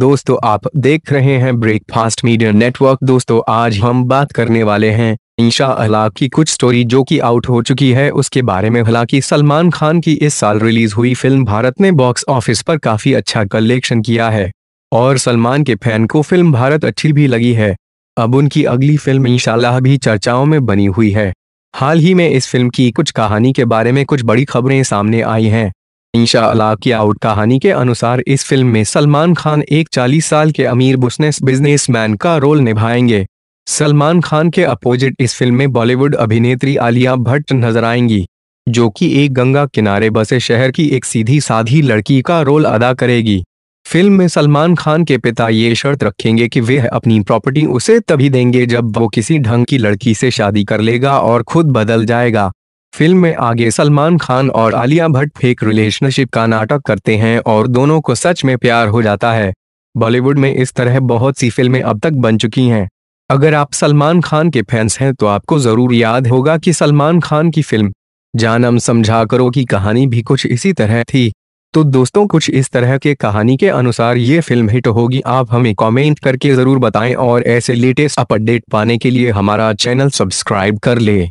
दोस्तों आप देख रहे हैं ब्रेकफास्ट मीडिया नेटवर्क दोस्तों आज हम बात करने वाले हैं अला की कुछ स्टोरी जो कि आउट हो चुकी है उसके बारे में हालांकि सलमान खान की इस साल रिलीज हुई फिल्म भारत ने बॉक्स ऑफिस पर काफी अच्छा कलेक्शन किया है और सलमान के फैन को फिल्म भारत अच्छी भी लगी है अब उनकी अगली फिल्म इंशाल्लाह भी चर्चाओं में बनी हुई है हाल ही में इस फिल्म की कुछ कहानी के बारे में कुछ बड़ी खबरें सामने आई हैं इंशाल्लाह की आउट कहानी के अनुसार इस फिल्म में सलमान खान एक 40 साल के अमीर बिजनेस बिजनेसमैन का रोल निभाएंगे सलमान खान के अपोजिट इस फिल्म में बॉलीवुड अभिनेत्री आलिया भट्ट नजर आएंगी जो कि एक गंगा किनारे बसे शहर की एक सीधी साधी लड़की का रोल अदा करेगी फिल्म में सलमान खान के पिता ये शर्त रखेंगे कि वे अपनी प्रॉपर्टी उसे तभी देंगे जब वो किसी ढंग की लड़की से शादी कर लेगा और खुद बदल जाएगा फिल्म में आगे सलमान खान और आलिया भट्ट फेक रिलेशनशिप का नाटक करते हैं और दोनों को सच में प्यार हो जाता है बॉलीवुड में इस तरह बहुत सी फिल्में अब तक बन चुकी हैं अगर आप सलमान खान के फैंस हैं तो आपको जरूर याद होगा कि सलमान खान की फिल्म जानम समझा करो की कहानी भी कुछ इसी तरह थी तो दोस्तों कुछ इस तरह के कहानी के अनुसार ये फिल्म हिट होगी आप हमें कमेंट करके जरूर बताएं और ऐसे लेटेस्ट अपडेट पाने के लिए हमारा चैनल सब्सक्राइब कर ले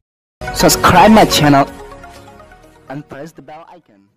Subscribe my channel and press the bell icon.